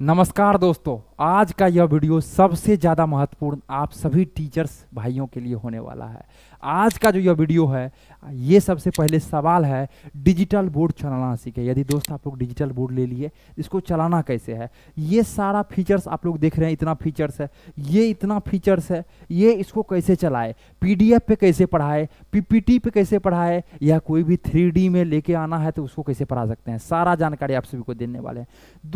नमस्कार दोस्तों आज का यह वीडियो सबसे ज़्यादा महत्वपूर्ण आप सभी टीचर्स भाइयों के लिए होने वाला है आज का जो यह वीडियो है ये सबसे पहले सवाल है डिजिटल बोर्ड चलाना सीखे यदि दोस्त आप लोग डिजिटल बोर्ड ले लिए इसको चलाना कैसे है ये सारा फीचर्स आप लोग देख रहे हैं इतना फीचर्स है ये इतना फीचर्स है ये इसको कैसे चलाए एफ पे कैसे पढ़ाए टी पे कैसे पढ़ाए या कोई भी थ्री में लेके आना है तो उसको कैसे पढ़ा सकते हैं सारा जानकारी आप सभी को देने वाले हैं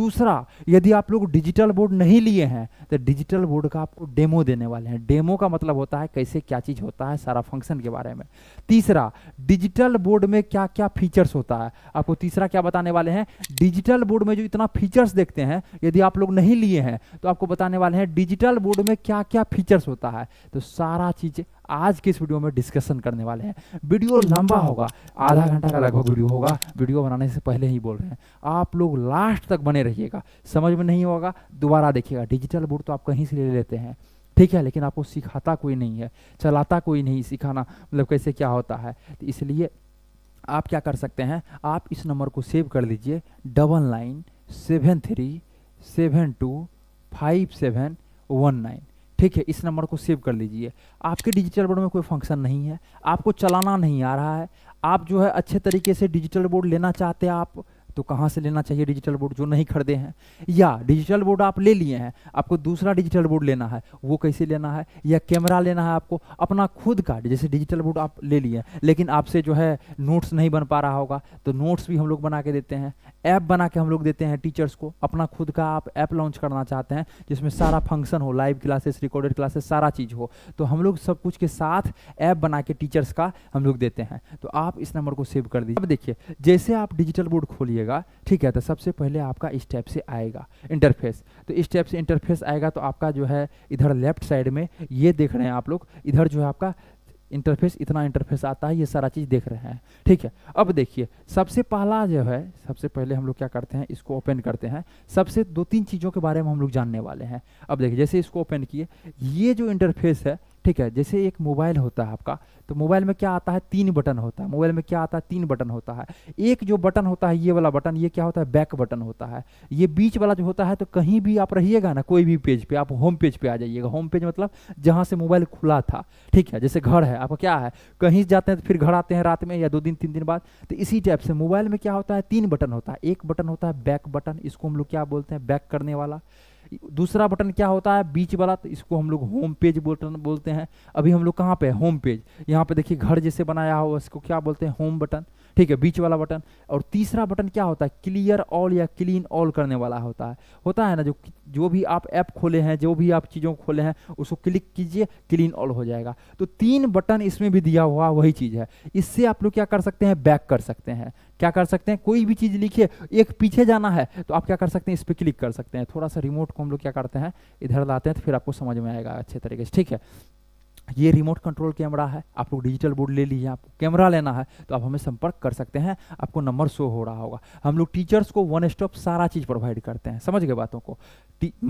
दूसरा यदि आप लोग डिजिटल बोर्ड नहीं नहीं लिए हैं तो डिजिटल बोर्ड का आपको डेमो देने वाले हैं डेमो का मतलब होता है कैसे क्या चीज़ होता है सारा फंक्शन के बारे में तीसरा डिजिटल बोर्ड में क्या क्या फीचर्स होता है आपको तीसरा क्या बताने वाले हैं डिजिटल बोर्ड में जो इतना फीचर्स देखते हैं यदि आप लोग नहीं लिए हैं तो आपको बताने वाले हैं डिजिटल बोर्ड में क्या क्या फीचर्स होता है तो सारा चीज़ आज की इस वीडियो में डिस्कशन करने वाले हैं वीडियो लंबा होगा आधा घंटा का लगभग वीडियो होगा वीडियो बनाने से पहले ही बोल रहे हैं आप लोग लास्ट तक बने रहिएगा समझ में नहीं होगा दोबारा देखिएगा डिजिटल बोर्ड तो आप कहीं से ले लेते हैं ठीक है लेकिन आपको सिखाता कोई नहीं है चलाता कोई नहीं सिखाना मतलब कैसे क्या होता है तो इसलिए आप क्या कर सकते हैं आप इस नंबर को सेव कर लीजिए double nine seven three seven two five seven one nine ठीक है इस नंबर को सेव कर लीजिए आपके डिजिटल बोर्ड में कोई फंक्शन नहीं है आपको चलाना नहीं आ रहा है आप जो है अच्छे तरीके से डिजिटल बोर्ड लेना चाहते हैं आप तो कहाँ से लेना चाहिए डिजिटल बोर्ड जो नहीं खरीदे हैं या डिजिटल बोर्ड आप ले लिए हैं आपको दूसरा डिजिटल बोर्ड लेना है वो कैसे लेना है या कैमरा लेना है आपको अपना खुद का जैसे डिजिटल बोर्ड आप ले लिए हैं लेकिन आपसे जो है नोट्स नहीं बन पा रहा होगा तो नोट्स भी हम लोग बना के देते हैं ऐप बना के हम लोग देते हैं टीचर्स को अपना खुद का आप ऐप लॉन्च करना चाहते हैं जिसमें सारा फंक्शन हो लाइव क्लासेस रिकॉर्डेड क्लासेस सारा चीज़ हो तो हम लोग सब कुछ के साथ ऐप बना के टीचर्स का हम लोग देते हैं तो आप इस नंबर को सेव कर दीजिए अब देखिए जैसे आप डिजिटल बोर्ड खोलिएगा ठीक है तो सबसे पहले आपका इस टाइप से आएगा इंटरफेस तो इस टाइप से इंटरफेस आएगा तो आपका जो है इधर लेफ्ट साइड में ये देख रहे हैं आप लोग इधर जो है आपका इंटरफेस इतना इंटरफेस आता है ये सारा चीज़ देख रहे हैं ठीक है अब देखिए सबसे पहला जो है सबसे पहले हम लोग क्या करते हैं इसको ओपन करते हैं सबसे दो तीन चीज़ों के बारे में हम लोग जानने वाले हैं अब देखिए जैसे इसको ओपन किए ये जो इंटरफेस है ठीक है जैसे एक मोबाइल होता है आपका तो मोबाइल में क्या आता है तीन बटन होता है मोबाइल में क्या आता है तीन बटन होता है एक जो बटन होता है ये वाला बटन ये क्या होता है बैक बटन होता है ये बीच वाला जो होता है तो कहीं भी आप रहिएगा ना कोई भी पेज पे आप होम पेज पे आ जाइएगा होम पेज मतलब जहाँ से मोबाइल खुला था ठीक है जैसे घर है आपका क्या है कहीं जाते हैं तो फिर घर आते हैं रात में या दो दिन तीन दिन बाद तो इसी टाइप से मोबाइल में क्या होता है तीन बटन होता है एक बटन होता है बैक बटन इसको हम लोग क्या बोलते हैं बैक करने वाला दूसरा बटन क्या होता है बीच वाला तो इसको हम लोग होम पेज बटन बोलते हैं अभी हम लोग कहाँ पे होम पेज यहाँ पे देखिए घर जैसे बनाया हो इसको क्या बोलते हैं होम बटन ठीक है बीच वाला बटन और तीसरा बटन क्या होता है क्लियर ऑल या क्लीन ऑल करने वाला होता है होता है ना जो जो भी आप ऐप खोले हैं जो भी आप चीज़ों खोले हैं उसको क्लिक कीजिए क्लीन ऑल हो जाएगा तो तीन बटन इसमें भी दिया हुआ वही चीज़ है इससे आप लोग क्या कर सकते हैं बैक कर सकते हैं क्या कर सकते हैं कोई भी चीज़ लिखिए एक पीछे जाना है तो आप क्या कर सकते हैं इस पर क्लिक कर सकते हैं थोड़ा सा रिमोट को हम लोग क्या करते हैं इधर लाते हैं तो फिर आपको समझ में आएगा अच्छे तरीके से ठीक है ये रिमोट कंट्रोल कैमरा है आप लोग डिजिटल बोर्ड ले लीजिए आपको कैमरा लेना है तो आप हमें संपर्क कर सकते हैं आपको नंबर शो हो रहा होगा हम लोग टीचर्स को वन स्टॉप सारा चीज़ प्रोवाइड करते हैं समझ गए बातों को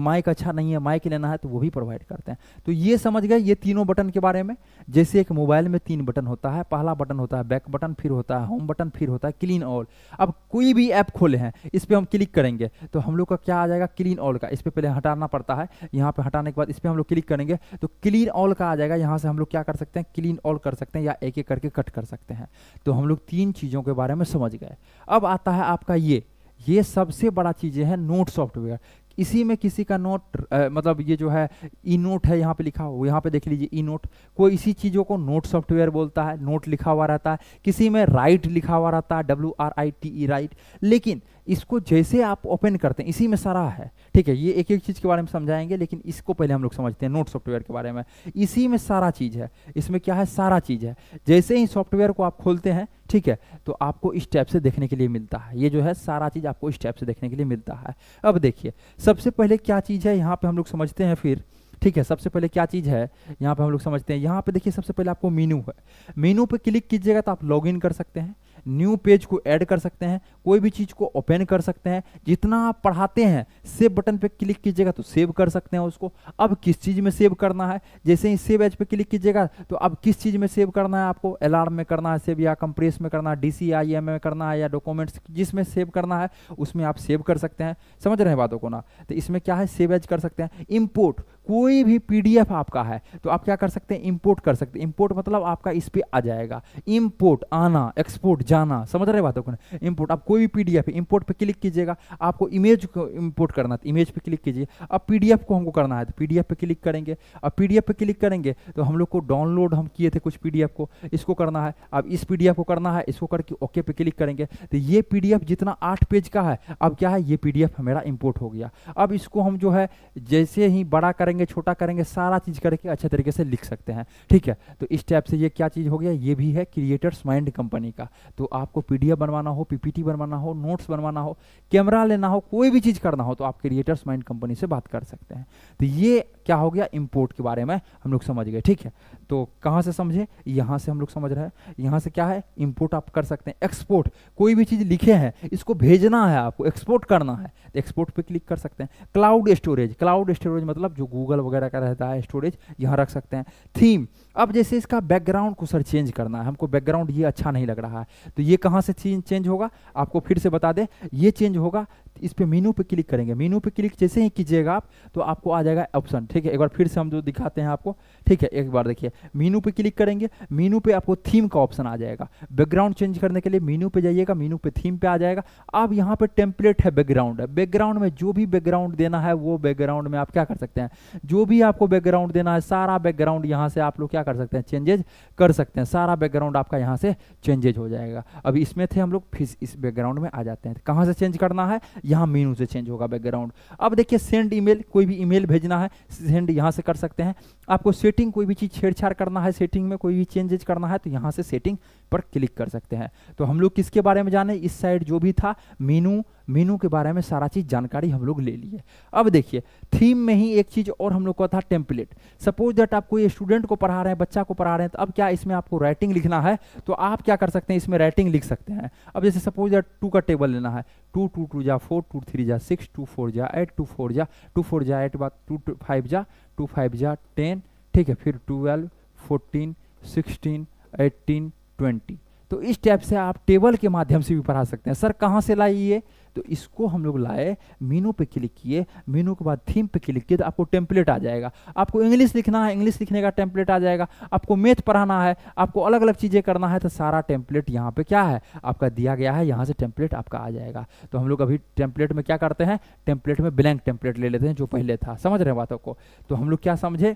माइक अच्छा नहीं है माइक लेना है तो वो भी प्रोवाइड करते हैं तो ये समझ गए ये तीनों बटन के बारे में जैसे एक मोबाइल में तीन बटन होता है पहला बटन होता है बैक बटन फिर होता है होम बटन फिर होता है क्लीन ऑल अब कोई भी ऐप खोले हैं इस पर हम क्लिक करेंगे तो हम लोग का क्या आ जाएगा क्लीन ऑल का इस पर पहले हटाना पड़ता है यहाँ पर हटाने के बाद इस पर हम लोग क्लिक करेंगे तो क्लीन ऑल का आ जाएगा यहाँ यहाँ से हम लोग क्या कर सकते हैं क्लीन ऑल कर सकते हैं या एक एक करके कट कर सकते हैं तो हम लोग तीन चीज़ों के बारे में समझ गए अब आता है आपका ये ये सबसे बड़ा चीज़ें है नोट सॉफ्टवेयर इसी में किसी का नोट आ, मतलब ये जो है ई नोट है यहाँ पे लिखा हुआ यहाँ पे देख लीजिए ई नोट कोई इसी चीज़ों को नोट सॉफ्टवेयर बोलता है नोट लिखा हुआ रहता है किसी में राइट लिखा हुआ रहता है W R I T E right लेकिन इसको जैसे आप ओपन करते हैं इसी में सारा है ठीक है ये एक एक चीज़ के बारे में समझाएंगे लेकिन इसको पहले हम लोग समझते हैं नोट सॉफ्टवेयर के बारे में इसी में सारा चीज़ है इसमें क्या है सारा चीज़ है जैसे ही सॉफ्टवेयर को आप खोलते हैं ठीक है तो आपको स्टेप से देखने के लिए मिलता है ये जो है सारा चीज़ आपको स्टेप से देखने के लिए मिलता है अब देखिए सबसे पहले क्या चीज़ है यहाँ पर हम लोग समझते हैं फिर ठीक है सबसे पहले क्या चीज़ है यहाँ पे हम लोग समझते हैं यहाँ पे देखिए सबसे पहले आपको मीनू है मीनू पे क्लिक कीजिएगा तो आप लॉग कर सकते हैं न्यू पेज को ऐड कर सकते हैं कोई भी चीज़ को ओपन कर सकते हैं जितना आप पढ़ाते हैं सेव बटन पे क्लिक कीजिएगा तो सेव कर सकते हैं उसको अब किस चीज़ में सेव करना है जैसे ही सेव एज पे क्लिक कीजिएगा तो अब किस चीज़ में सेव करना है आपको अलार्म में करना है सेव या कंप्रेस में करना है डी सी आई एम में करना है या डॉक्यूमेंट्स जिसमें सेव करना है उसमें आप सेव कर सकते हैं समझ रहे हैं बातों को ना तो इसमें क्या है सेव एज कर सकते हैं इम्पोर्ट कोई भी पीडीएफ आपका है तो आप क्या कर सकते हैं इंपोर्ट कर सकते हैं इंपोर्ट मतलब आपका इस पर आ जाएगा इंपोर्ट आना एक्सपोर्ट जाना समझ रहे बातों को इंपोर्ट आप कोई भी पीडीएफ इंपोर्ट पे क्लिक कीजिएगा आपको इमेज को इंपोर्ट करना है इमेज तो पे क्लिक कीजिए अब पीडीएफ को हमको करना है तो पी पे क्लिक करेंगे अब पी पे क्लिक करेंगे तो हम लोग को डाउनलोड हम किए थे कुछ पी को इसको करना है अब इस पी को करना है इसको करके ओके पे क्लिक करेंगे तो ये पी जितना आठ पेज का है अब क्या है ये पी मेरा इंपोर्ट हो गया अब इसको हम जो है जैसे ही बड़ा करेंगे छोटा करेंगे सारा चीज करके अच्छे तरीके से लिख सकते हैं ठीक है तो इस टाइप से ये क्या चीज हो गया ये भी है क्रिएटर्स माइंड कंपनी का तो आपको पीडीएफ बनवाना हो पीपीटी बनवाना हो नोट्स बनवाना हो कैमरा लेना हो कोई भी चीज करना हो तो आप क्रिएटर्स माइंड कंपनी से बात कर सकते हैं तो ये क्या हो गया इम्पोर्ट के बारे में हम लोग समझ गए ठीक है तो कहाँ से समझे यहाँ से हम लोग समझ रहे हैं यहाँ से क्या है इम्पोर्ट आप कर सकते हैं एक्सपोर्ट कोई भी चीज़ लिखे हैं इसको भेजना है आपको एक्सपोर्ट करना है तो एक्सपोर्ट पे क्लिक कर सकते हैं क्लाउड स्टोरेज क्लाउड स्टोरेज मतलब जो गूगल वगैरह का रहता है स्टोरेज यहाँ रख सकते हैं थीम अब जैसे इसका बैकग्राउंड को सर चेंज करना है हमको बैकग्राउंड ये अच्छा नहीं लग रहा है तो ये कहाँ से चेंज होगा आपको फिर से बता दें ये चेंज होगा इस पर मीनू पे क्लिक करेंगे मीनू पे क्लिक जैसे ही कीजिएगा आप तो आपको आ जाएगा ऑप्शन ठीक है एक बार फिर से हम जो दिखाते हैं आपको ठीक है एक बार देखिए मीनू पे क्लिक करेंगे मीनू पे आपको थीम का ऑप्शन आ जाएगा बैकग्राउंड चेंज करने के लिए मीनू पे जाइएगा मीनू पे थीम पे आ जाएगा अब यहाँ पे टेम्पलेट है बैकग्राउंड बैकग्राउंड में जो भी बैकग्राउंड देना है वो बैकग्राउंड में आप क्या कर सकते हैं जो भी आपको बैकग्राउंड देना है सारा बैकग्राउंड यहाँ से आप लोग क्या कर सकते हैं चेंजेज कर सकते हैं सारा बैकग्राउंड आपका यहाँ से चेंजेज हो जाएगा अब इसमें थे हम लोग फिर इस बैकग्राउंड में आ जाते हैं कहाँ से चेंज करना है यहाँ मीनू से चेंज होगा बैकग्राउंड अब देखिए सेंड ईमेल कोई भी ईमेल भेजना है सेंड यहाँ से कर सकते हैं आपको सेटिंग कोई भी चीज़ छेड़छाड़ करना है सेटिंग में कोई भी चेंजेज करना है तो यहाँ से सेटिंग पर क्लिक कर सकते हैं तो हम लोग किसके बारे में जाने इस साइड जो भी था मीनू मीनू के बारे में सारा चीज़ जानकारी हम लोग ले लिए अब देखिए थीम में ही एक चीज़ और हम लोग का था टेम्पलेट सपोज दैट आप कोई स्टूडेंट को पढ़ा रहे हैं बच्चा को पढ़ा रहे हैं तो अब क्या इसमें आपको राइटिंग लिखना है तो आप क्या कर सकते हैं इसमें राइटिंग लिख सकते हैं अब जैसे सपोज दैट टू का टेबल लेना है टू टू टू जा फोर टू थ्री जा सिक्स टू फोर जा एट टू फोर जा टू फोर जा एट बाद टू टू फाइव जा टू फाइव जा टेन ठीक है फिर twelve fourteen sixteen eighteen twenty तो इस टाइप से आप टेबल के माध्यम से भी पढ़ा सकते हैं सर कहाँ से लाइए तो इसको हम लोग लाए मीनू पे क्लिक किए मीनू के बाद थीम पे क्लिक किए तो आपको टेम्पलेट आ जाएगा आपको इंग्लिश लिखना है इंग्लिश लिखने का टेम्पलेट आ जाएगा आपको मैथ पढ़ाना है आपको अलग अलग चीज़ें करना है तो सारा टेम्पलेट यहाँ पर क्या है आपका दिया गया है यहाँ से टेम्पलेट आपका आ जाएगा तो हम लोग अभी टेम्पलेट में क्या करते हैं टेम्पलेट में ब्लैंक टेम्पलेट ले लेते हैं जो पहले था समझ रहे हैं बातों को तो हम लोग क्या समझे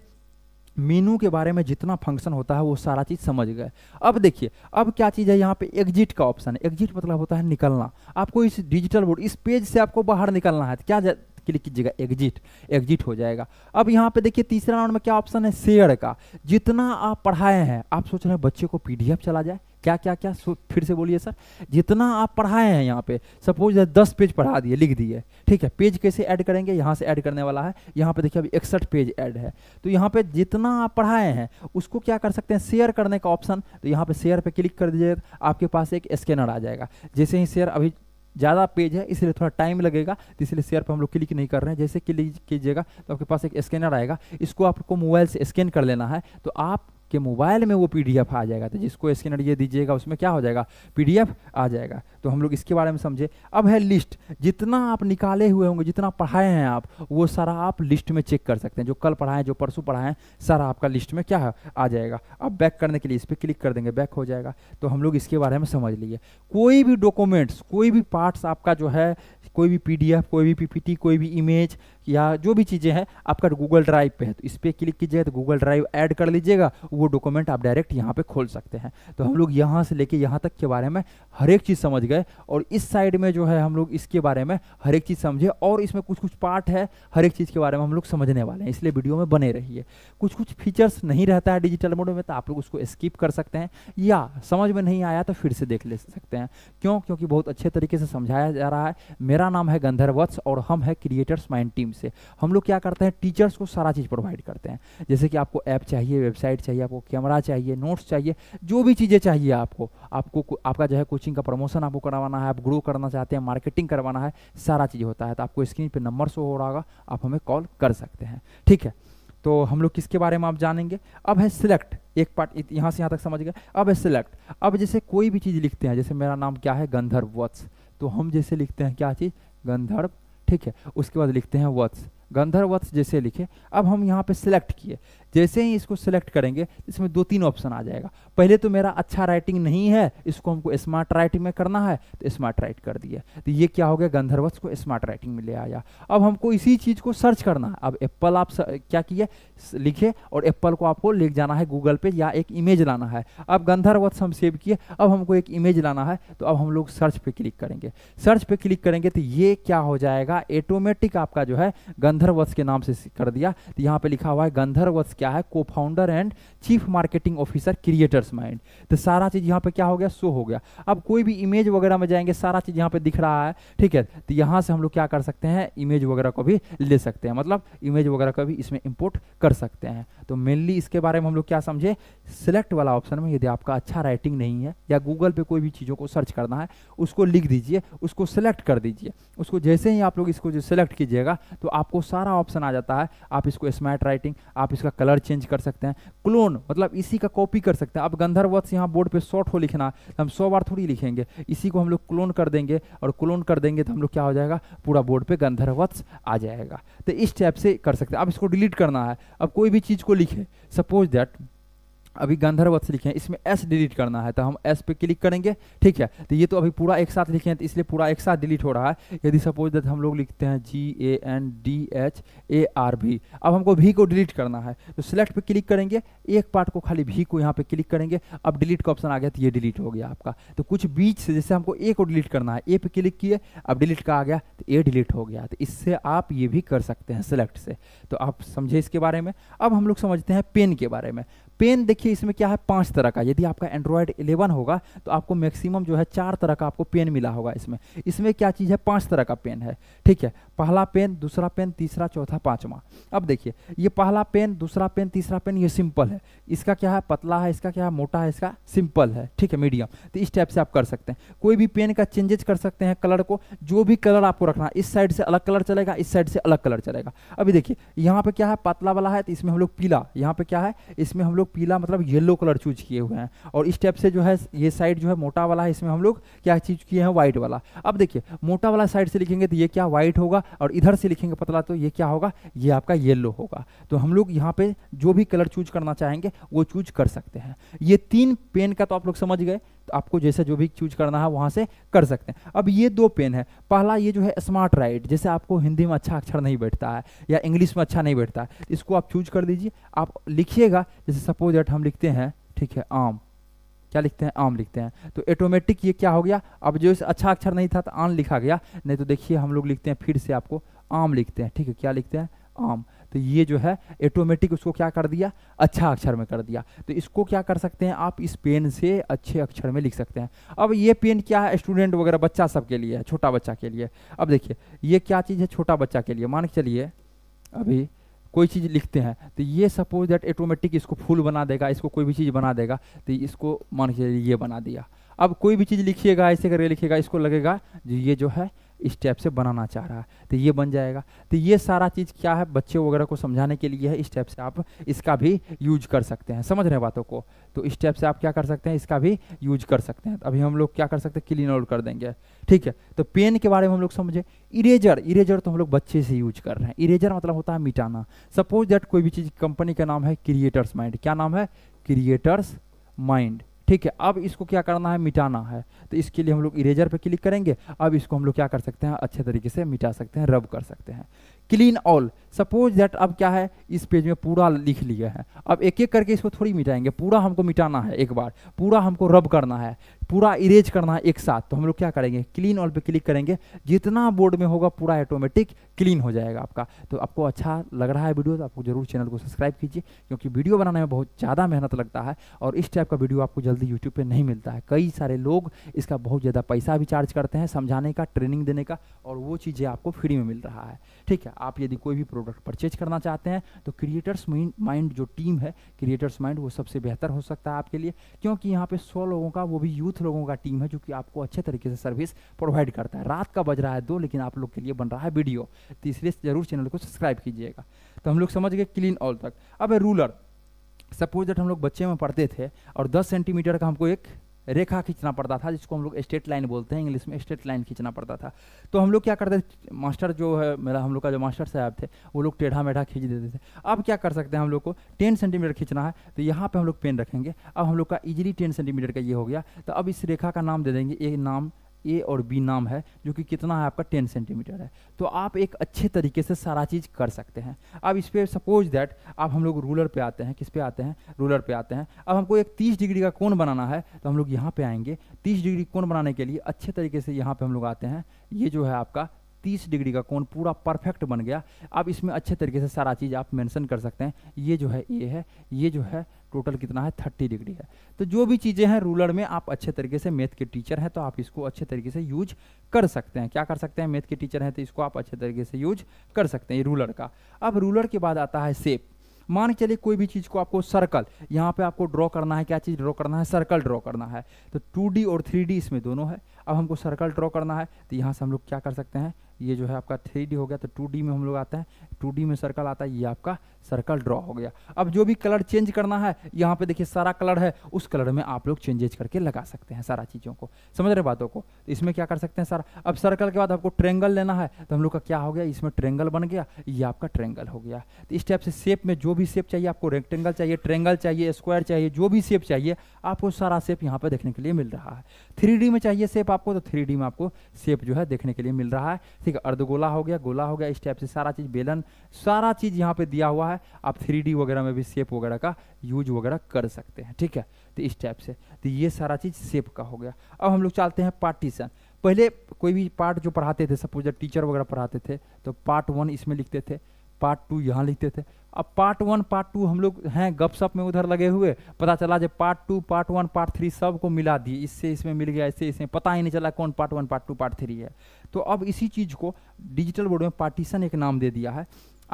मीनू के बारे में जितना फंक्शन होता है वो सारा चीज़ समझ गए अब देखिए अब क्या चीज़ है यहाँ पे एग्जिट का ऑप्शन है एग्जिट मतलब होता है निकलना आपको इस डिजिटल बोर्ड इस पेज से आपको बाहर निकलना है तो क्या क्लिक कीजिएगा एग्जिट एग्जिट हो जाएगा अब यहाँ पे देखिए तीसरा राउंड में क्या ऑप्शन है शेयर का जितना आप पढ़ाए हैं आप सोच रहे हैं बच्चे को पी चला जाए क्या क्या क्या फिर से बोलिए सर जितना आप पढ़ाए हैं यहाँ पे सपोज दस पेज पढ़ा दिए लिख दिए ठीक है पेज कैसे ऐड करेंगे यहाँ से ऐड करने वाला है यहाँ पे देखिए अभी इकसठ पेज ऐड है तो यहाँ पे जितना आप पढ़ाए हैं उसको क्या कर सकते हैं शेयर करने का ऑप्शन तो यहाँ पे शेयर पे क्लिक कर दीजिए आपके पास एक स्कैनर आ जाएगा जैसे ही शेयर अभी ज़्यादा पेज है इसलिए थोड़ा टाइम लगेगा तो इसलिए शेयर पर हम लोग क्लिक नहीं कर रहे हैं जैसे क्लिक कीजिएगा तो आपके पास एक स्कैनर आएगा इसको आपको मोबाइल से स्कैन कर लेना है तो आप के मोबाइल में वो पीडीएफ आ जाएगा तो जिसको स्कैनर ये दीजिएगा उसमें क्या हो जाएगा पीडीएफ आ जाएगा तो हम लोग इसके बारे में समझे अब है लिस्ट जितना आप निकाले हुए होंगे जितना पढ़ाए हैं आप वो सारा आप लिस्ट में चेक कर सकते हैं जो कल पढ़ाएं जो परसों पढ़ाएं सारा आपका लिस्ट में क्या आ जाएगा अब बैक करने के लिए इस पर क्लिक कर देंगे बैक हो जाएगा तो हम लोग इसके बारे में समझ लिए कोई भी डॉक्यूमेंट्स कोई भी पार्ट्स आपका जो है कोई भी पी कोई भी पी कोई भी इमेज या जो भी चीज़ें हैं आपका गूगल ड्राइव पे है तो इस पर क्लिक कीजिएगा तो गूगल ड्राइव ऐड कर लीजिएगा वो डॉक्यूमेंट आप डायरेक्ट यहाँ पे खोल सकते हैं तो हम लोग यहाँ से लेके यहाँ तक के बारे में हर एक चीज़ समझ गए और इस साइड में जो है हम लोग इसके बारे में हर एक चीज़ समझे और इसमें कुछ कुछ पार्ट है हर एक चीज़ के बारे में हम लोग समझने वाले हैं इसलिए वीडियो में बने रही कुछ कुछ फीचर्स नहीं रहता है डिजिटल मोड में तो आप लोग उसको स्किप कर सकते हैं या समझ में नहीं आया तो फिर से देख ले सकते हैं क्यों क्योंकि बहुत अच्छे तरीके से समझाया जा रहा है मेरा नाम है गंधर्वत्स और हम है क्रिएटर्स माइंड टीम से हम लोग क्या करते हैं टीचर्स को सारा चीज़ प्रोवाइड करते हैं जैसे कि आपको ऐप चाहिए वेबसाइट चाहिए आपको कैमरा चाहिए नोट्स चाहिए जो भी चीज़ें चाहिए आपको आपको आपका जो है कोचिंग का प्रमोशन आपको करवाना है आप ग्रो करना चाहते हैं मार्केटिंग करवाना है सारा चीज़ होता है तो आपको स्क्रीन पर नंबर शो हो रहा होगा आप हमें कॉल कर सकते हैं ठीक है तो हम लोग किसके बारे में आप जानेंगे अब है सिलेक्ट एक पार्ट यहाँ से यहाँ तक समझ गए अब है सिलेक्ट अब जैसे कोई भी चीज़ लिखते हैं जैसे मेरा नाम क्या है गंधर्व वत्स तो हम जैसे लिखते हैं क्या चीज़ गंधर्व ठीक है उसके बाद लिखते हैं वत्स गंधर्वत्स जैसे लिखे अब हम यहाँ पे सिलेक्ट किए जैसे ही इसको सिलेक्ट करेंगे इसमें दो तीन ऑप्शन आ जाएगा पहले तो मेरा अच्छा राइटिंग नहीं है इसको हमको स्मार्ट राइटिंग में करना है तो स्मार्ट राइट कर दिया तो ये क्या हो गया गंधर्वत्स को स्मार्ट राइटिंग में ले आया अब हमको इसी चीज़ को सर्च करना है अब एप्पल आप सर, क्या किए लिखे और एप्पल को आपको ले जाना है गूगल पे या एक इमेज लाना है अब गंधर्वत्स हम सेव किए अब हमको एक इमेज लाना है तो अब हम लोग सर्च पर क्लिक करेंगे सर्च पर क्लिक करेंगे तो ये क्या हो जाएगा ऑटोमेटिक आपका जो है गंधर्व गंधर्वत्स के नाम से कर दिया तो यहाँ पे लिखा हुआ है गंधर्वत्स क्या है को founder and chief marketing officer creators mind तो सारा चीज़ यहाँ पे क्या हो गया शो हो गया अब कोई भी इमेज वगैरह में जाएंगे सारा चीज़ यहाँ पे दिख रहा है ठीक है तो यहाँ से हम लोग क्या कर सकते हैं इमेज वगैरह को भी ले सकते हैं मतलब इमेज वगैरह को भी इसमें इम्पोर्ट कर सकते हैं तो मेनली इसके बारे में हम लोग क्या समझे सिलेक्ट वाला ऑप्शन में यदि आपका अच्छा राइटिंग नहीं है या गूगल पर कोई भी चीज़ों को सर्च करना है उसको लिख दीजिए उसको सेलेक्ट कर दीजिए उसको जैसे ही आप लोग इसको जो सिलेक्ट कीजिएगा तो आपको सारा ऑप्शन आ जाता है आप इसको स्मार्ट राइटिंग आप इसका कलर चेंज कर सकते हैं क्लोन मतलब इसी का कॉपी कर सकते हैं अब गंधर्वत्स यहाँ बोर्ड पे शॉर्ट हो लिखना है तो हम सौ बार थोड़ी लिखेंगे इसी को हम लोग क्लोन कर देंगे और क्लोन कर देंगे तो हम लोग क्या हो जाएगा पूरा बोर्ड पर गंधर्वत्स आ जाएगा तो इस टाइप से कर सकते हैं अब इसको डिलीट करना है अब कोई भी चीज़ को लिखे सपोज दैट अभी से लिखे हैं इसमें एस डिलीट करना है तो हम एस पे क्लिक करेंगे ठीक है तो ये तो अभी पूरा एक साथ लिखे हैं तो इसलिए पूरा एक साथ डिलीट हो रहा है यदि सपोज दैट हम लोग लिखते हैं G A N D H A R भी अब हमको भी को डिलीट करना है तो सिलेक्ट पे क्लिक करेंगे एक पार्ट को खाली भी को यहाँ पे क्लिक करेंगे अब डिलीट का ऑप्शन आ गया तो ये डिलीट हो गया आपका तो कुछ बीच से जैसे हमको ए को डिलीट करना है ए पे क्लिक किए अब डिलीट का आ गया तो ए डिलीट हो गया तो इससे आप ये भी कर सकते हैं सिलेक्ट से तो आप समझे इसके बारे में अब हम लोग समझते हैं पेन के बारे में पेन देखिए इसमें क्या है पांच तरह का यदि आपका एंड्रॉयड 11 होगा तो आपको मैक्सिमम जो है चार तरह का आपको पेन मिला होगा इसमें इसमें क्या चीज़ है पांच तरह का पेन है ठीक है पहला पेन दूसरा पेन तीसरा चौथा पांचवा अब देखिए ये पहला पेन दूसरा पेन तीसरा पेन ये सिंपल है इसका क्या है पतला है इसका क्या है मोटा है इसका सिंपल है ठीक है मीडियम तो इस टाइप से आप कर सकते हैं कोई भी पेन का चेंजेज कर सकते हैं कलर को जो भी कलर आपको रखना है इस साइड से अलग कलर चलेगा इस साइड से अलग कलर चलेगा अभी देखिए यहाँ पे क्या है पतला वाला है तो इसमें हम लोग पीला यहाँ पे क्या है इसमें हम लोग पीला मतलब येलो कलर चूज किए हुए हैं और इस टाइप से जो है ये साइड जो है मोटा वाला है इसमें हम लोग क्या चीज किए हैं व्हाइट वाला अब देखिए मोटा वाला साइड से लिखेंगे तो ये क्या व्हाइट होगा और इधर से लिखेंगे पतला तो ये क्या होगा ये आपका येल्लो होगा तो हम लोग यहाँ पे जो भी कलर चूज करना चाहेंगे वो चूज कर सकते हैं ये तीन पेन का तो आप लोग समझ गए तो आपको जैसे जो भी चूज करना है वहाँ से कर सकते हैं अब ये दो पेन है पहला ये जो है स्मार्ट राइट जैसे आपको हिंदी में अच्छा अक्षर नहीं बैठता है या इंग्लिश में अच्छा नहीं बैठता है इसको आप चूज कर दीजिए आप लिखिएगा जैसे सपोज एट हम लिखते हैं ठीक है आम क्या लिखते हैं आम लिखते हैं तो ऑटोमेटिक ये क्या हो गया अब जो इस अच्छा अक्षर नहीं था तो आन लिखा गया नहीं तो देखिए हम लोग लिखते हैं फिर से आपको आम लिखते हैं ठीक है क्या लिखते हैं आम तो ये जो है ऑटोमेटिक उसको क्या कर दिया अच्छा अक्षर में कर दिया तो इसको क्या कर सकते हैं आप इस पेन से अच्छे अक्षर में लिख सकते हैं अब ये पेन क्या है स्टूडेंट वगैरह बच्चा सब के लिए है छोटा बच्चा के लिए अब देखिए ये क्या चीज़ है छोटा बच्चा के लिए मान के चलिए अभी कोई चीज़ लिखते हैं तो ये सपोज दैट ऑटोमेटिक इसको फूल बना देगा इसको कोई भी चीज़ बना देगा तो इसको मान के ये बना दिया अब कोई भी चीज़ लिखिएगा ऐसे करके लिखिएगा इसको लगेगा जो ये जो है इस टाइप से बनाना चाह रहा है तो ये बन जाएगा तो ये सारा चीज़ क्या है बच्चे वगैरह को समझाने के लिए है इस टाइप से आप इसका भी यूज कर सकते हैं समझ रहे बातों को तो इस टाइप से आप क्या कर सकते हैं इसका भी यूज कर सकते हैं तो अभी हम लोग क्या कर सकते हैं क्लीन आउट कर देंगे ठीक है तो पेन के बारे में हम लोग समझें इरेजर इरेजर तो हम लोग बच्चे से यूज कर रहे हैं इरेजर मतलब होता है मिटाना सपोज दैट कोई भी चीज़ कंपनी का नाम है क्रिएटर्स माइंड क्या नाम है क्रिएटर्स माइंड ठीक है अब इसको क्या करना है मिटाना है तो इसके लिए हम लोग इरेजर पर क्लिक करेंगे अब इसको हम लोग क्या कर सकते हैं अच्छे तरीके से मिटा सकते हैं रब कर सकते हैं क्लीन ऑल सपोज दैट अब क्या है इस पेज में पूरा लिख लिया है अब एक एक करके इसको थोड़ी मिटाएंगे पूरा हमको मिटाना है एक बार पूरा हमको रब करना है पूरा इरेज करना है एक साथ तो हम लोग क्या करेंगे क्लीन ऑल पे क्लिक करेंगे जितना बोर्ड में होगा पूरा ऑटोमेटिक क्लीन हो जाएगा आपका तो आपको अच्छा लग रहा है वीडियो तो आपको जरूर चैनल को सब्सक्राइब कीजिए क्योंकि वीडियो बनाने में बहुत ज़्यादा मेहनत लगता है और इस टाइप का वीडियो आपको जल्दी यूट्यूब पर नहीं मिलता है कई सारे लोग इसका बहुत ज़्यादा पैसा भी चार्ज करते हैं समझाने का ट्रेनिंग देने का और वो चीज़ें आपको फ्री में मिल रहा है ठीक है आप यदि कोई भी प्रोडक्ट परचेज करना चाहते हैं तो क्रिएटर्स माइंड जो टीम है क्रिएटर्स माइंड वो सबसे बेहतर हो सकता है आपके लिए क्योंकि यहाँ पर सौ लोगों का वो भी यूथ यूथ लोगों का टीम है जो कि आपको अच्छे तरीके से सर्विस प्रोवाइड करता है रात का बज रहा है दो लेकिन आप लोग के लिए बन रहा है वीडियो तो इसलिए जरूर चैनल को सब्सक्राइब कीजिएगा तो हम लोग समझ गए क्लीन ऑल तक अब रूलर सपोज दैट हम लोग बच्चे में पढ़ते थे और 10 सेंटीमीटर का हमको एक रेखा खींचना पड़ता था जिसको हम लोग स्टेट लाइन बोलते हैं इंग्लिश में स्टेट लाइन खींचना पड़ता था तो हम लोग क्या करते थे मास्टर जो है मेरा हम लोग का जो मास्टर साहब थे वो लोग टेढ़ा मेढ़ा खींच देते थे अब क्या कर सकते हैं हम लोग को टेन सेंटीमीटर खींचना है तो यहाँ पर हम लोग पेन रखेंगे अब हम लोग का ईजिली टेन सेंटीमीटर का ये हो गया तो अब इस रेखा का नाम दे देंगे एक नाम ए और बी नाम है जो कि कितना है आपका 10 सेंटीमीटर है तो आप एक अच्छे तरीके से सारा चीज़ कर सकते हैं अब इस पर सपोज दैट अब हम लोग रूलर पे आते हैं किस पे आते हैं रूलर पे आते हैं अब हमको एक 30 डिग्री का कोण बनाना है तो हम लोग यहाँ पे आएंगे 30 डिग्री कोण बनाने के लिए अच्छे तरीके से यहाँ पर हम लोग आते हैं ये जो है आपका 30 डिग्री का कोण पूरा परफेक्ट बन गया अब इसमें अच्छे तरीके से सारा चीज़ आप मेंशन कर सकते हैं ये जो है ए है ये जो है टोटल कितना है थर्टी डिग्री है तो जो भी चीज़ें हैं रूलर में आप अच्छे तरीके से मैथ के टीचर हैं तो आप इसको अच्छे तरीके से यूज कर सकते हैं क्या कर सकते हैं मैथ के टीचर हैं तो इसको आप अच्छे तरीके से यूज कर सकते हैं रूलर का अब रूलर के बाद आता है सेप मान के चलिए कोई भी चीज़ को आपको सर्कल यहाँ पे आपको ड्रॉ करना है क्या चीज़ ड्रॉ करना है सर्कल ड्रॉ करना है तो 2D और 3D इसमें दोनों है अब हमको सर्कल ड्रॉ करना है तो यहाँ से हम लोग क्या कर सकते हैं ये जो है आपका थ्री हो गया तो टू में हम लोग आते हैं टू में सर्कल आता है ये आपका सर्कल ड्रॉ हो गया अब जो भी कलर चेंज करना है यहाँ पे देखिए सारा कलर है उस कलर में आप लोग चेंजेज करके लगा सकते हैं सारा चीज़ों को समझ रहे बातों को तो इसमें क्या कर सकते हैं सारा अब सर्कल के बाद आपको ट्रेंगल लेना है तो हम लोग का क्या हो गया इसमें ट्रेंगल बन गया ये आपका ट्रेंगल हो गया तो इस टाइप से शेप में जो भी शेप चाहिए आपको रेक्टेंगल चाहिए ट्रेंगल चाहिए स्क्वायर चाहिए जो भी शेप चाहिए आपको सारा शेप यहाँ पर देखने के लिए मिल रहा है थ्री में चाहिए शेप आपको तो थ्री में आपको शेप जो है देखने के लिए मिल रहा है ठीक है अर्धगोला हो गया गोला हो गया इस टाइप से सारा चीज़ बेलन सारा चीज़ यहाँ पे दिया हुआ है आप थ्री वगैरह में भी सेप वगैरह का यूज वगैरह कर सकते हैं ठीक है तो इस टाइप से तो ये सारा चीज़ सेप का हो गया अब हम लोग चलते हैं पार्टीशन पहले कोई भी पार्ट जो पढ़ाते थे सपोज टीचर वगैरह पढ़ाते थे तो पार्ट वन इसमें लिखते थे पार्ट टू यहाँ लिखते थे अब पार्ट वन पार्ट टू हम लोग हैं गपशप में उधर लगे हुए पता चला जब part two part one part three सब को मिला दिए इससे इसमें मिल गया इससे इसमें पता ही नहीं चला कौन part one part two part three है तो अब इसी चीज़ को डिजिटल बोर्ड में पार्टीशन एक नाम दे दिया है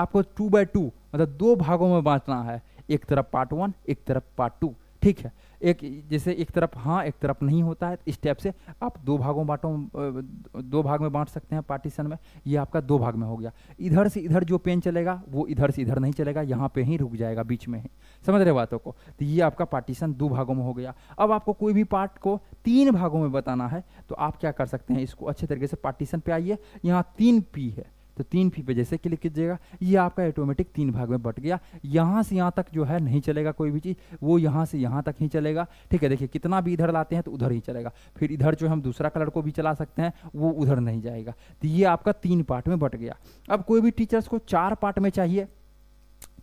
आपको टू बाय टू मतलब दो भागों में बांटना है एक तरफ पार्ट वन एक तरफ पार्ट टू ठीक है एक जैसे एक तरफ हाँ एक तरफ नहीं होता है इस टाइप से आप दो भागों बांटो दो भाग में बांट सकते हैं पार्टीशन में ये आपका दो भाग में हो गया इधर से इधर जो पेन चलेगा वो इधर से इधर नहीं चलेगा यहाँ पे ही रुक जाएगा बीच में ही समझ रहे बातों को तो ये आपका पार्टीशन दो भागों में हो गया अब आपको कोई भी पार्ट को तीन भागों में बताना है तो आप क्या कर सकते हैं इसको अच्छे तरीके से पार्टीशन पे आइए यहाँ तीन पी है तो तीन फी पे जैसे क्लिक कीजिएगा ये आपका ऑटोमेटिक तीन भाग में बट गया यहाँ से यहाँ तक जो है नहीं चलेगा कोई भी चीज़ वो यहाँ से यहाँ तक ही चलेगा ठीक है देखिए कितना भी इधर लाते हैं तो उधर ही चलेगा फिर इधर जो हम दूसरा कलर को भी चला सकते हैं वो उधर नहीं जाएगा तो ये आपका तीन पार्ट में बट गया अब कोई भी टीचर्स को चार पार्ट में चाहिए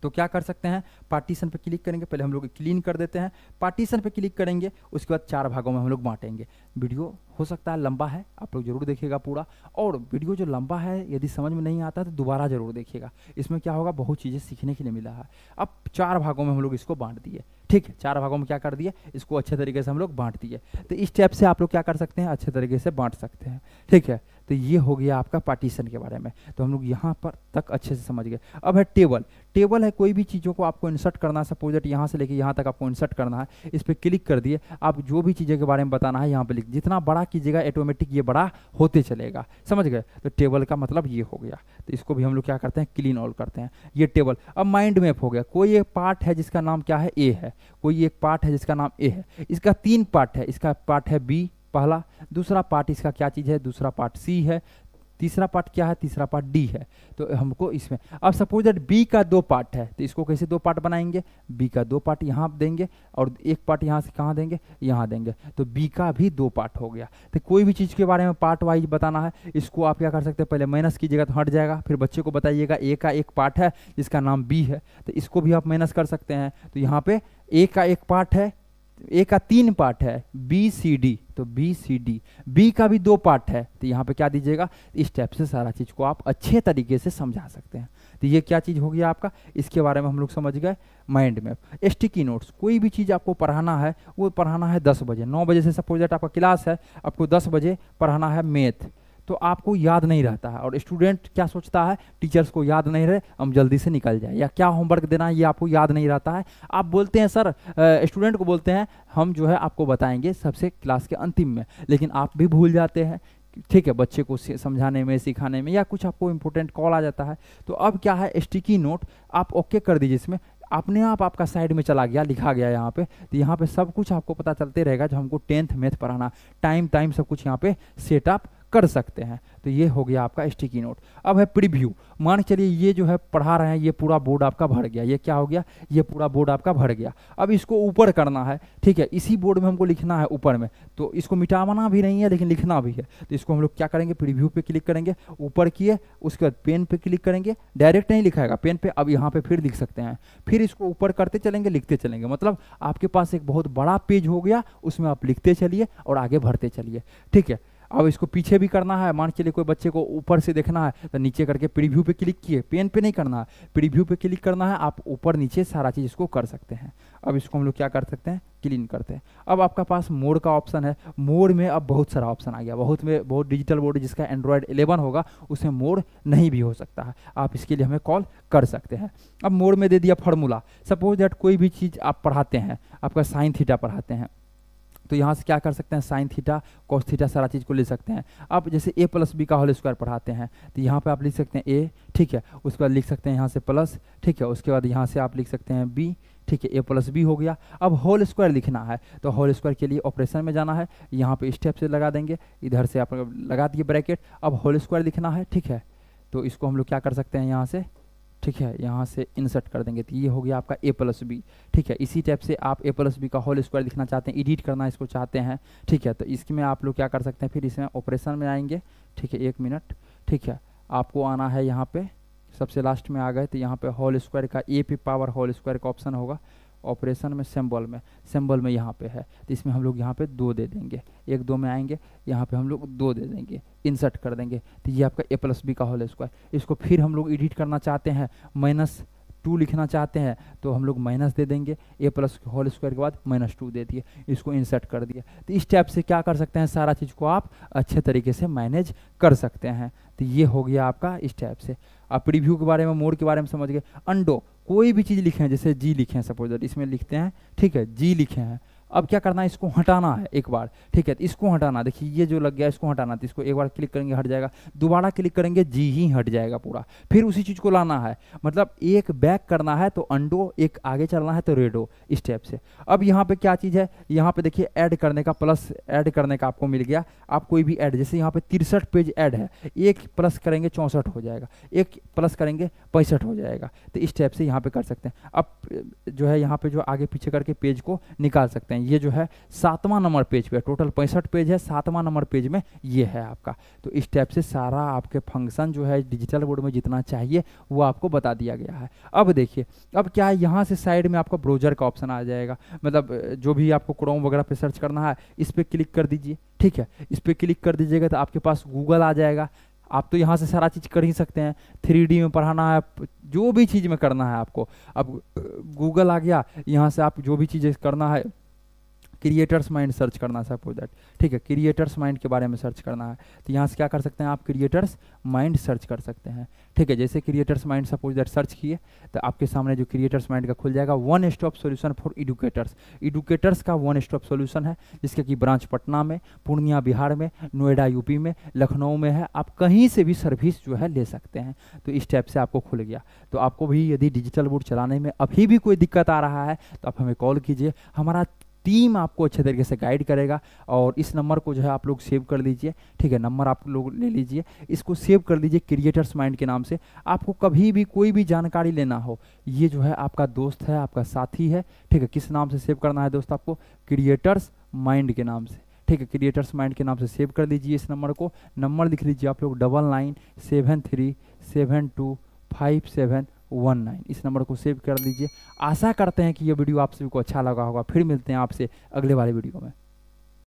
तो क्या कर सकते हैं पार्टीशन पे क्लिक करेंगे पहले हम लोग क्लीन कर देते हैं पार्टीशन पे क्लिक करेंगे उसके बाद चार भागों में हम लोग बांटेंगे वीडियो हो सकता है लंबा है आप लोग जरूर देखिएगा पूरा और वीडियो जो लंबा है यदि समझ में नहीं आता तो दोबारा जरूर देखिएगा इसमें क्या होगा बहुत चीज़ें सीखने के लिए मिला है अब चार भागों में हम लोग इसको बांट दिए ठीक है चार भागों में क्या कर दिए इसको अच्छे तरीके से हम लोग बांट दिए तो इस टेप से आप लोग क्या कर सकते हैं अच्छे तरीके से बांट सकते हैं ठीक है तो ये हो गया आपका पार्टीशन के बारे में तो हम लोग यहाँ पर तक अच्छे से समझ गए अब है टेबल टेबल है कोई भी चीज़ों को आपको इंसर्ट करना है सपोज यहाँ से लेके यहाँ तक आपको इंसर्ट करना है इस पर क्लिक कर दिए आप जो भी चीज़ों के बारे में बताना है यहाँ पर लिख जितना बड़ा कीजिएगा ऑटोमेटिक ये बड़ा होते चलेगा समझ गए तो टेबल का मतलब ये हो गया तो इसको भी हम लोग क्या करते हैं क्लीन ऑल करते हैं ये टेबल अब माइंड मैप हो गया कोई एक पार्ट है जिसका नाम क्या है ए है कोई एक पार्ट है जिसका नाम ए है इसका तीन पार्ट है इसका पार्ट है बी पहला दूसरा पार्ट इसका क्या चीज़ है दूसरा पार्ट सी है तीसरा पार्ट क्या है तीसरा पार्ट डी है तो हमको इसमें अब सपोज दैट बी का दो पार्ट है तो इसको कैसे दो पार्ट बनाएंगे बी का दो पार्ट यहाँ देंगे और एक पार्ट यहाँ से कहाँ देंगे यहाँ देंगे तो बी का भी दो पार्ट हो गया तो कोई भी चीज़ के बारे में पार्ट वाइज बताना है इसको आप क्या कर सकते हैं पहले माइनस कीजिएगा तो हट जाएगा फिर बच्चे को बताइएगा ए का एक पार्ट है जिसका नाम बी है तो इसको भी आप माइनस कर सकते हैं तो यहाँ पे ए का एक पार्ट है ए का तीन पार्ट है बी सी डी तो बी सी डी बी का भी दो पार्ट है तो यहाँ पे क्या दीजिएगा इस टाइप से सारा चीज़ को आप अच्छे तरीके से समझा सकते हैं तो ये क्या चीज़ हो गया आपका इसके बारे में हम लोग समझ गए माइंड मैप स्टिकी नोट्स कोई भी चीज़ आपको पढ़ाना है वो पढ़ाना है दस बजे नौ बजे से सपोज आपका क्लास है आपको दस बजे पढ़ाना है मैथ तो आपको याद नहीं रहता है और स्टूडेंट क्या सोचता है टीचर्स को याद नहीं रहे हम जल्दी से निकल जाए या क्या होमवर्क देना है ये आपको याद नहीं रहता है आप बोलते हैं सर स्टूडेंट को बोलते हैं हम जो है आपको बताएंगे सबसे क्लास के अंतिम में लेकिन आप भी भूल जाते हैं ठीक है बच्चे को समझाने में सिखाने में या कुछ आपको इंपॉर्टेंट कॉल आ जाता है तो अब क्या है स्टिकी नोट आप ओके कर दीजिए इसमें अपने आप आपका साइड में चला गया लिखा गया यहाँ पे तो यहाँ पे सब कुछ आपको पता चलते रहेगा जो हमको टेंथ मैथ पढ़ाना टाइम टाइम सब कुछ यहाँ पे सेटअप कर सकते हैं तो ये हो गया आपका स्टिकी नोट अब है प्रीव्यू मान चलिए ये जो है पढ़ा रहे हैं ये पूरा बोर्ड आपका भर गया ये क्या हो गया ये पूरा बोर्ड आपका भर गया अब इसको ऊपर करना है ठीक है इसी बोर्ड में हमको लिखना है ऊपर में तो इसको मिटावाना भी नहीं है लेकिन लिखना भी है तो इसको हम लोग क्या करेंगे प्रिव्यू पर क्लिक करेंगे ऊपर किए उसके बाद पेन पर क्लिक करेंगे डायरेक्ट नहीं लिखाएगा पेन पर अब यहाँ पर फिर लिख सकते हैं फिर इसको ऊपर करते चलेंगे लिखते चलेंगे मतलब आपके पास एक बहुत बड़ा पेज हो गया उसमें आप लिखते चलिए और आगे भरते चलिए ठीक है अब इसको पीछे भी करना है मान के चलिए कोई बच्चे को ऊपर से देखना है तो नीचे करके प्रीव्यू पे क्लिक किए पेन पे नहीं करना है प्रीव्यू पे क्लिक करना है आप ऊपर नीचे सारा चीज़ इसको कर सकते हैं अब इसको हम लोग क्या कर सकते हैं क्लीन करते हैं अब आपका पास मोड का ऑप्शन है मोड में अब बहुत सारा ऑप्शन आ गया बहुत में बहुत डिजिटल बोर्ड जिसका एंड्रॉयड एलेवन होगा उसमें मोड नहीं भी हो सकता है आप इसके लिए हमें कॉल कर सकते हैं अब मोड में दे दिया फॉर्मूला सपोज दैट कोई भी चीज़ आप पढ़ाते हैं आपका साइन थीटा पढ़ाते हैं तो यहाँ से क्या कर सकते हैं साइन थीटा कॉस थीटा सारा चीज़ को ले सकते हैं अब जैसे ए प्लस बी का होल स्क्वायर पढ़ाते हैं तो यहाँ पर आप लिख सकते हैं ए ठीक है उसके बाद लिख सकते हैं यहाँ से प्लस ठीक है उसके बाद यहाँ से आप लिख सकते हैं बी ठीक है ए प्लस बी हो गया अब होल स्क्वायर लिखना है तो होल स्क्वायर के लिए ऑपरेशन में जाना है यहाँ पर स्टेप से लगा देंगे इधर से आप लगा दिए ब्रैकेट अब होल स्क्वायर लिखना है ठीक है तो इसको हम लोग क्या कर सकते हैं यहाँ से ठीक है यहाँ से इंसर्ट कर देंगे तो ये हो गया आपका ए प्लस बी ठीक है इसी टाइप से आप ए प्लस बी का होल स्क्वायर लिखना चाहते हैं एडिट करना इसको चाहते हैं ठीक है तो इसकी में आप लोग क्या कर सकते हैं फिर इसमें ऑपरेशन में आएंगे ठीक है एक मिनट ठीक है आपको आना है यहाँ पे सबसे लास्ट में आ गए तो यहाँ पे होल स्क्वायर का A P power whole square का ऑप्शन होगा ऑपरेशन में सिंबल में सिंबल में यहाँ पे है तो इसमें हम लोग यहाँ पे दो दे देंगे एक दो में आएंगे यहाँ पे हम लोग दो दे देंगे इंसर्ट कर देंगे तो ये आपका ए प्लस बी का होल स्क्वायर इसको फिर हम लोग एडिट करना चाहते हैं माइनस टू लिखना चाहते हैं तो हम लोग माइनस दे देंगे ए प्लस होल स्क्वायर के बाद माइनस टू दे दिए इसको इंसर्ट कर दिया तो इस टाइप से क्या कर सकते हैं सारा चीज़ को आप अच्छे तरीके से मैनेज कर सकते हैं तो ये हो गया आपका इस टाइप से आप प्रिव्यू के बारे में मोड के बारे में समझ गए अंडो कोई भी चीज़ लिखे हैं जैसे जी लिखे हैं सपोज इसमें लिखते हैं ठीक है जी लिखे हैं अब क्या करना है इसको हटाना है एक बार ठीक है तो इसको हटाना देखिए ये जो लग गया इसको हटाना तो इसको एक बार क्लिक करेंगे हट जाएगा दोबारा क्लिक करेंगे जी ही हट जाएगा पूरा फिर उसी चीज़ को लाना है मतलब एक बैक करना है तो अंडो एक आगे चलना है तो रेडो स्टेप से अब यहाँ पे क्या चीज़ है यहाँ पे देखिए ऐड करने का प्लस ऐड करने का आपको मिल गया आप कोई भी ऐड जैसे यहाँ पर तिरसठ पेज ऐड है एक प्लस करेंगे चौंसठ हो जाएगा एक प्लस करेंगे पैंसठ हो जाएगा तो इस टाइप से यहाँ पर कर सकते हैं अब जो है यहाँ पर जो आगे पीछे करके पेज को निकाल सकते हैं ये जो है सातवां नंबर पेज पे टोटल पैंसठ पेज है सातवां नंबर पेज में ये है आपका तो इस टाइप से सारा आपके फंक्शन जो है डिजिटल बोर्ड में जितना चाहिए वो आपको बता दिया गया है अब देखिए अब क्या है यहाँ से साइड में आपका ब्राउजर का ऑप्शन आ जाएगा मतलब जो भी आपको क्रोम वगैरह पर सर्च करना है इस पर क्लिक कर दीजिए ठीक है इस पर क्लिक कर दीजिएगा तो आपके पास गूगल आ जाएगा आप तो यहाँ से सारा चीज़ कर ही सकते हैं थ्री में पढ़ाना है जो भी चीज़ में करना है आपको अब गूगल आ गया यहाँ से आप जो भी चीज़ें करना है क्रिएटर्स माइंड सर्च करना सपोज दैट ठीक है क्रिएटर्स माइंड के बारे में सर्च करना है तो यहाँ से क्या कर सकते हैं आप क्रिएटर्स माइंड सर्च कर सकते हैं ठीक है जैसे creators mind suppose that search किए तो आपके सामने जो क्रिएटर्स माइंड का खुल जाएगा one stop solution for educators educators का वन स्टॉप सोल्यूशन है जिसके कि ब्रांच पटना में पूर्णिया बिहार में नोएडा यूपी में लखनऊ में है आप कहीं से भी सर्विस जो है ले सकते हैं तो इस टाइप से आपको खुल गया तो आपको भी यदि डिजिटल बोर्ड चलाने में अभी भी कोई दिक्कत आ रहा है तो आप हमें कॉल कीजिए हमारा टीम आपको अच्छे तरीके से गाइड करेगा और इस नंबर को जो है आप लोग सेव कर लीजिए ठीक है नंबर आप लोग ले लीजिए इसको सेव कर लीजिए क्रिएटर्स माइंड के नाम से आपको कभी भी कोई भी जानकारी लेना हो ये जो है आपका दोस्त है आपका साथी है ठीक है किस नाम से सेव करना है दोस्त आपको क्रिएटर्स माइंड के नाम से ठीक है क्रिएटर्स माइंड के नाम से सेव कर लीजिए इस नंबर को नंबर लिख लीजिए आप लोग double nine seven three seven two five seven one nine इस नंबर को सेव कर लीजिए आशा करते हैं कि ये वीडियो आप सभी को अच्छा लगा होगा फिर मिलते हैं आपसे अगले वाले वीडियो में